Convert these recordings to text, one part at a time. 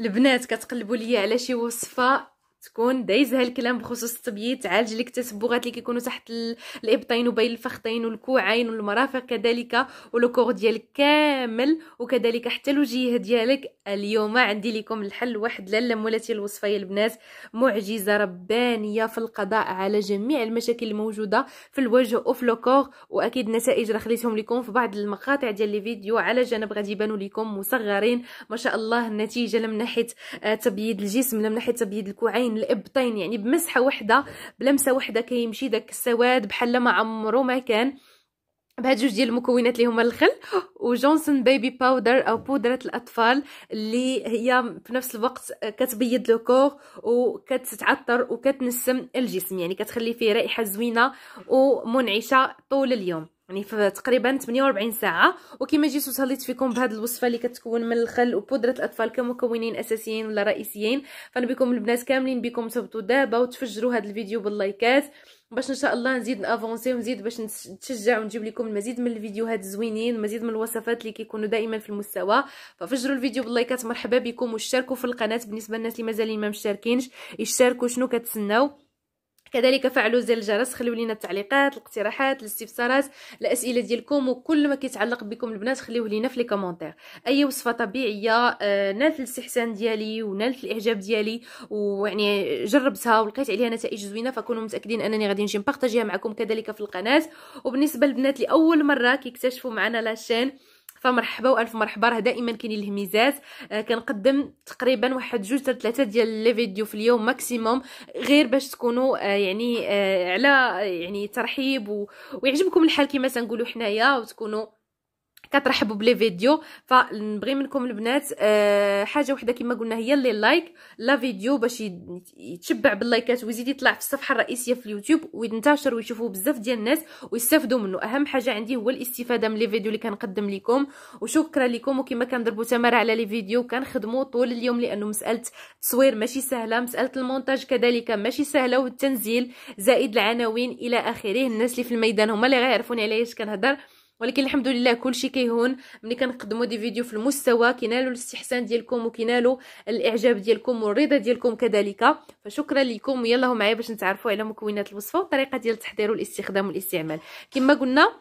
البنات كتقلبوا ليا على شي وصفه تكون دايز الكلام بخصوص التبييض تعالج لك التسبغات اللي كيكونوا تحت الابطين وبين الفخذين والكوعين والمرافق كذلك ولوكور ديالك كامل وكذلك حتى الوجيه ديالك اليوم عندي لكم الحل واحد لاله مولاتي الوصفه يا البنات معجزه ربانيه في القضاء على جميع المشاكل الموجوده في الوجه وفي لوكور واكيد نتائج راه خليتهم لكم في بعض المقاطع ديال لي فيديو على جنب غادي يبانوا لكم مصغرين ما شاء الله النتيجه لا من ناحيه تبييض الجسم لا من ناحيه تبييض الكوعين الابطين يعني بمسحه وحده بلمسه وحده كيمشي داك السواد بحال ما عمرو ما كان بهاد جوج ديال المكونات اللي هما الخل وجونسون بيبي باودر او بودره الاطفال اللي هي في نفس الوقت كتبيض لو كور وكتتعطر وكتنسم الجسم يعني كتخلي فيه رائحه زوينه ومنعشه طول اليوم يعني في تقريبا 48 ساعه وكما جيت وصليت فيكم بهذه الوصفه اللي كتكون من الخل وبودره الاطفال كمكونين اساسيين ولا رئيسيين فانا بكم البنات كاملين بكم تهبطوا دابا وتفجروا هذا الفيديو باللايكات باش ان شاء الله نزيد نافونسي ونزيد باش نتشجع ونجيب لكم المزيد من الفيديوهات زوينين المزيد من الوصفات اللي كيكونوا دائما في المستوى ففجروا الفيديو باللايكات مرحبا بكم واشتركوا في القناه بالنسبه للناس اللي مازالين ما مشاركينش اشتركوا شنو كتسناو كذلك فعلوا زر الجرس خليو لينا التعليقات الاقتراحات الاستفسارات الاسئله ديالكم وكل ما كيتعلق بكم البنات خليوه لينا في لي كومونتير اي وصفه طبيعيه آه، نالت الاستحسان ديالي ونالت الاعجاب ديالي ويعني جربتها ولقيت عليها نتائج زوينه فكونوا متاكدين انني غادي نجي نبارطاجيها معكم كذلك في القناه وبالنسبه للبنات لاول مره كيكتشفوا معنا لاشين فمرحبا والف مرحبا راه دائما كاينين الهميزات آه كنقدم تقريبا واحد جوج حتى ثلاثه ديال لي فيديو في اليوم ماكسيموم غير باش تكونوا آه يعني آه على يعني ترحيب و... ويعجبكم الحال كما تنقولوا حنايا وتكونوا كترحبوا بلي فيديو فنبغي منكم البنات أه حاجه وحده كما قلنا هي اللي لايك لا فيديو باش يتشبع باللايكات ويزيد يطلع في الصفحه الرئيسيه في اليوتيوب وينتشر ويشوفوه بزاف ديال الناس ويستافدوا منه اهم حاجه عندي هو الاستفاده من لي فيديو اللي كنقدم لكم وشكرا لكم وكما كنضربوا تماره على لي فيديو كنخدموا طول اليوم لانه مساله التصوير ماشي سهله مساله المونتاج كذلك ماشي سهله والتنزيل زائد العناوين الى اخره الناس اللي في الميدان هما اللي غيعرفوني علاش كنهضر ولكن الحمد لله كلشي كيهون ملي كنقدموا دي فيديو في المستوى كينالوا الاستحسان ديالكم وكينالوا الاعجاب ديالكم والرضا ديالكم كذلك فشكرا لكم ويلا معايا باش نتعرفوا على مكونات الوصفه والطريقه ديال التحضير والاستخدام والاستعمال كما قلنا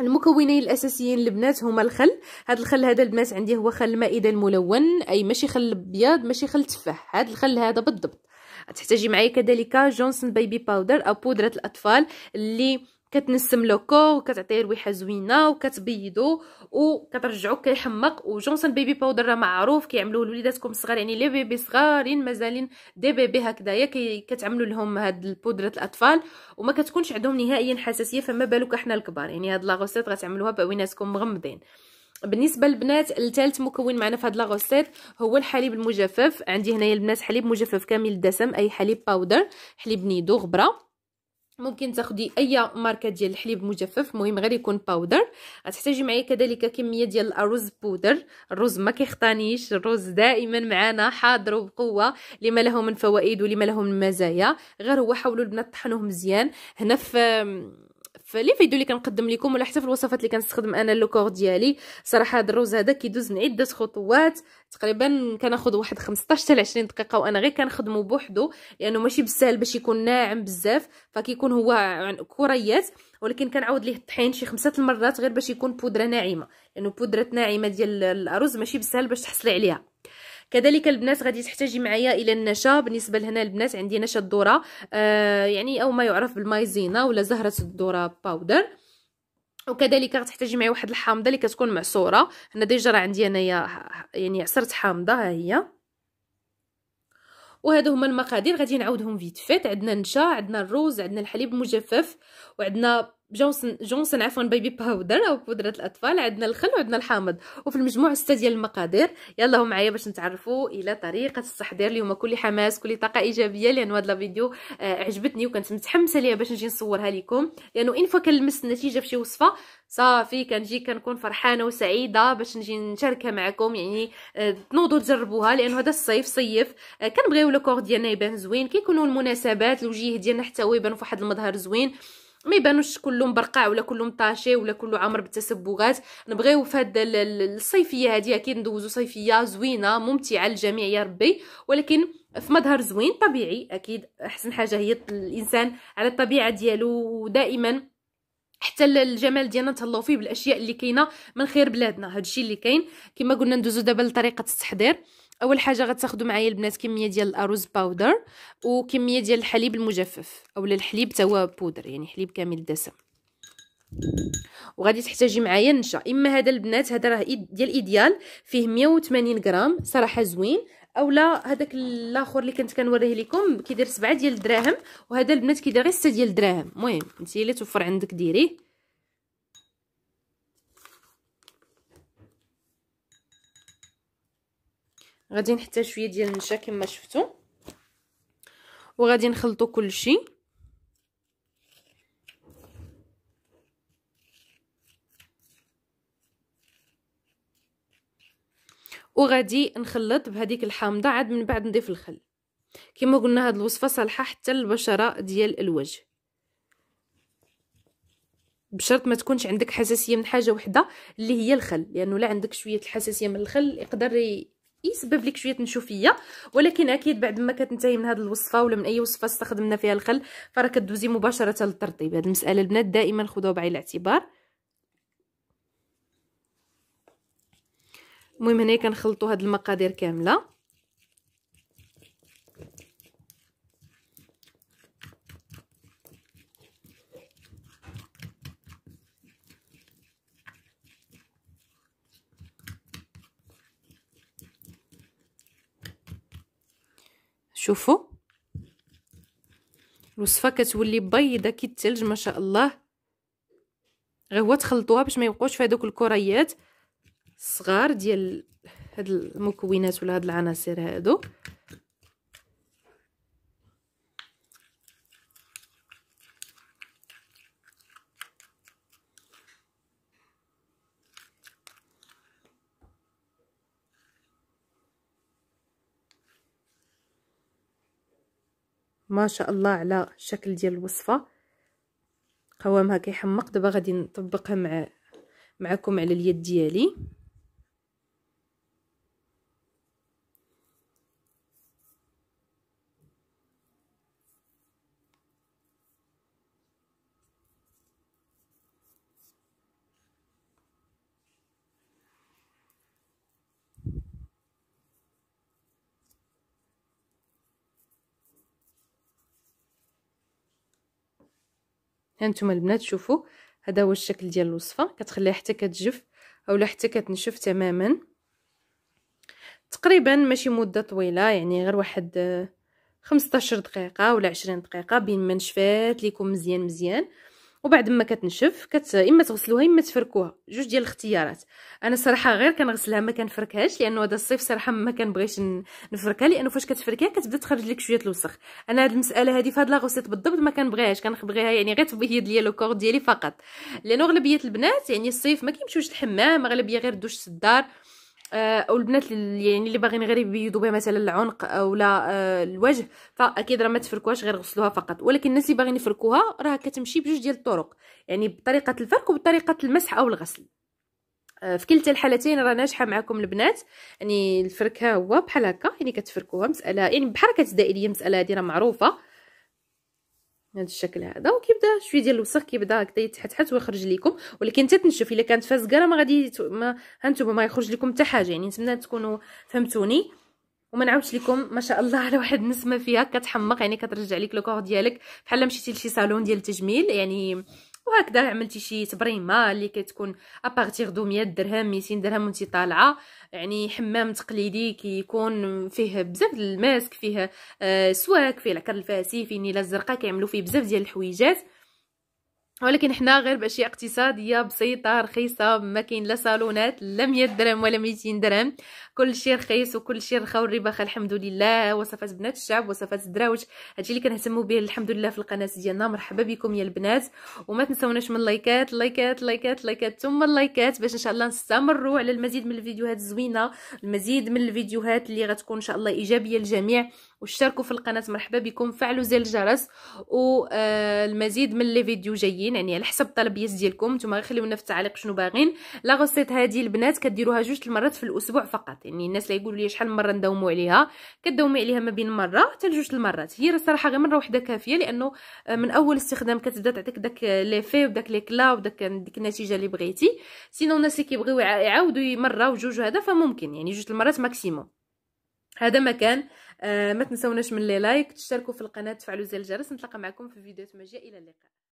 المكونين الاساسيين البنات هما الخل هذا الخل هذا البنات عندي هو خل مائده الملون اي ماشي خل ابيض ماشي خل تفاح هذا الخل هذا بالضبط تحتاجي معايا كذلك جونسون بيبي باودر او بودره الاطفال اللي كتنسم لو كور وكتعطيه ريحه زوينه وكتبيضو وكترجعو كيحمق وجونسون بيبي باودر راه معروف كيعملوه لوليداتكم الصغار يعني لي بيبي صغارين مازالين دي بيبي هكذايا كتعملوا لهم هاد البودره الاطفال وما كتكونش عندهم نهائيا حساسيه فما بالك احنا الكبار يعني هاد لاغوسيت غتعملوها باويناتكم مغمضين بالنسبه للبنات الثالث مكون معنا في هاد لاغوسيت هو الحليب المجفف عندي هنايا البنات حليب مجفف كامل الدسم اي حليب باودر حليب نيدو غبره ممكن تاخدي اي ماركه ديال الحليب مجفف مهم غير يكون باودر غتحتاجي معايا كذلك كميه ديال الارز بودر الرز ما كيخطانيش الرز دائما معانا حاضر وبقوه لما له من فوائد ولما له من مزايا غير هو حاولوا البنات طحنوه مزيان هنا في في لي فيديو اللي كنقدم لكم ولا حتى في الوصفات اللي كنستخدم انا لوكور ديالي صراحه هذا الروز هذا كيدوز من عده خطوات تقريبا كناخذ واحد 15 حتى 20 دقيقه وانا غير كنخدمه بوحدو لانه ماشي بالسهل باش يكون ناعم بزاف فكيكون هو كريات ولكن كنعاود ليه الطحين شي خمسه المرات غير باش يكون بودره ناعمه لانه يعني بودره ناعمه ديال الارز ماشي بالسهل باش تحصلي عليها كذلك البنات غادي تحتاجي معايا الى النشا بالنسبه لهنا البنات عندي نشا الذره آه يعني او ما يعرف بالمايزينا ولا زهره الذره باودر وكذلك غتحتاجي معايا واحد الحامضه اللي كتكون معصوره هنا ديجا راه عندي انايا يعني عصرت حامضه ها هي وهادو هما المقادير غادي نعاودهم فيت فيت عندنا النشا عندنا الروز عندنا الحليب المجفف وعندنا جونسون جونسون عفوا بيبي باودر او بودره الاطفال عندنا الخل وعندنا الحامض وفي المجموع سته ديال المقادير يلا هم معايا باش نتعرفوا الى طريقه التحضير اليوم كل حماس كل طاقه ايجابيه لان هذا الفيديو آه عجبتني وكنت متحمسه ليها باش نجي نصورها لكم لانه ان فوا كنلمس النتيجه في شي وصفه صافي كنجي كنكون فرحانه وسعيده باش نجي نشاركها معكم يعني آه تنوضوا تجربوها لانه هذا الصيف صيف آه كنبغيو لو كور ديالنا يبان زوين كيكونوا المناسبات الوجيه ديالنا حتى هو يبان فواحد المظهر زوين ما يبانوش كله مبرقع ولا كله مطاشي ولا كله عامر بالتسبغات نبغيو في هاد الصيفيه هذه اكيد ندوزو صيفيه زوينه ممتعه للجميع يا ربي ولكن في مظهر زوين طبيعي اكيد احسن حاجه هي الانسان على الطبيعه ديالو دائما حتى الجمال ديالنا نتهلاو فيه بالاشياء اللي كاينه من خير بلادنا هادشي اللي كاين كما قلنا ندوزو دابا لطريقه التحضير اول حاجه غتاخذوا معايا البنات كميه ديال الارز باودر وكميه ديال الحليب المجفف اولا الحليب تا هو بودر يعني حليب كامل الدسم وغادي تحتاجي معايا النشا اما هذا البنات هذا راه ديال ايديال فيه 180 غرام صراحه زوين اولا هذاك الاخر اللي كنت كنوريه لكم كيدير 7 ديال الدراهم وهذا البنات كيدير غير 6 ديال الدراهم المهم انت اللي توفر عندك ديريه غادي نحتاج شويه ديال النشا كما شفتوا وغادي نخلطوا كلشي وغادي نخلط بهذيك الحامضه عاد من بعد نضيف الخل كما قلنا هاد الوصفه صالحه حتى للبشره ديال الوجه بشرط ما تكونش عندك حساسيه من حاجه وحده اللي هي الخل لانه يعني لا عندك شويه الحساسيه من الخل يقدر يسبب لك شويه نشوفيه ولكن اكيد بعد ما كتنتهي من هذه الوصفه ولا من اي وصفه استخدمنا فيها الخل فراه كدوزي مباشره للترطيب هذه المساله البنات دائما خذوها بعين الاعتبار المهم هنايا كنخلطوا هاد المقادير كامله شوفوا الوصفه كتولي بيضه كي الثلج ما شاء الله غير هو تخلطوها باش ما يبقوش في هذوك الكريات الصغار ديال هاد المكونات ولا هاد العناصر هادو ما شاء الله على الشكل ديال الوصفه قوامها كيحمق دابا غادي نطبقها مع معكم على اليد ديالي هانتوما البنات شوفوا هذا هو الشكل ديال الوصفه كتخليها حتى كتجف اولا حتى كتنشف تماما تقريبا ماشي مده طويله يعني غير واحد 15 آه، دقيقه ولا 20 دقيقه بين ما نشفات ليكم مزيان مزيان وبعد ما كتنشف كت اما تغسلوها اما تفركوها جوج ديال الاختيارات انا صراحه غير كنغسلها ما كنفركهاش لانه هذا الصيف صراحه ما كنبغيش نفركها لانه فاش كتفركيها كتبدا تخرج لك شويه الوسخ انا هذه المساله هذه فهاد هاد لاغوسيت بالضبط ما كنبغيهاش كنبغيها يعني غير تبيض ليا لو كور ديالي فقط لانه اغلبيه البنات يعني الصيف ما كيمشيوش الحمام اغلبيه غير دوش الدار آه، او البنات اللي يعني اللي باغيين غير يبيضوا بها مثلا العنق او لا آه، الوجه فاكيد راه ما تفركوهاش غير غسلوها فقط ولكن الناس اللي باغيين يفركوها راه كتمشي بجوج ديال الطرق يعني بطريقه الفرك وبطريقه المسح او الغسل آه، في كلتا الحالتين راه ناجحه معكم البنات يعني الفرك ها هو بحال هكا يعني كتفركوها مساله يعني بحركه دائريه مساله هذه راه معروفه هذا الشكل هذا وكيبدا شويه ديال الوسخ كيبدا هكذا يتحتحت ويخرج لكم ولكن تتنشف الا كانت فازكه راه ما غادي ما هانتوما ما يخرج لكم حتى حاجه يعني نتمنى تكونوا فهمتوني وما نعاودش لكم ما شاء الله على واحد النسمه فيها كتحمق يعني كترجع لك لوكور ديالك بحال مشيتي لشي صالون ديال التجميل يعني وهكذا عملتي شي تبريمه اللي كتكون ابارتيغ دو 100 درهم 200 درهم وانت طالعه يعني حمام تقليدي كيكون فيه بزاف الماسك فيه آه سواك فيه العكر الفاسي فيه النيله الزرقاء كيعملوا فيه بزاف ديال الحويجات ولكن حنا غير باشياء اقتصاديه بسيطه رخيصه ما كاين لا صالونات لا 100 درهم ولا 200 درهم كل شيء رخيص وكل شيء رخا والرباخه الحمد لله وصفات بنات الشعب وصفات الدراوج هادشي اللي كنهتموا به الحمد لله في القناه ديالنا مرحبا بكم يا البنات وما تنساوناش من لايكات لايكات لايكات لايكات ثم اللايكات باش ان شاء الله نستمروا على المزيد من الفيديوهات الزوينه المزيد من الفيديوهات اللي غتكون ان شاء الله ايجابيه للجميع واشتركوا في القناه مرحبا بكم فعلوا زر الجرس والمزيد آه، من لي فيديو جايين يعني على حسب طلبيات ديالكم نتوما خليونا في التعليق شنو باغين لا غوسيت هذه البنات كديروها جوج المرات في الاسبوع فقط يعني الناس اللي يقولوا لي شحال مره نداوموا عليها كداومي عليها ما بين مره حتى لجوج المرات هي الصراحه غير مره واحده كافيه لانه آه، من اول استخدام كتبدا تعطيك داك ليفي وداك كلا وداك ديك النتيجه اللي بغيتي سينو الناس اللي كيبغيو يعاودوا مره وجوج هذا فممكن يعني جوج المرات ماكسيموم هذا مكان آه، ما تنسوناش من لي لايك تشتركوا في القناه تفعلوا زر الجرس نتلاقى معكم في فيديوهات مجيه الى اللقاء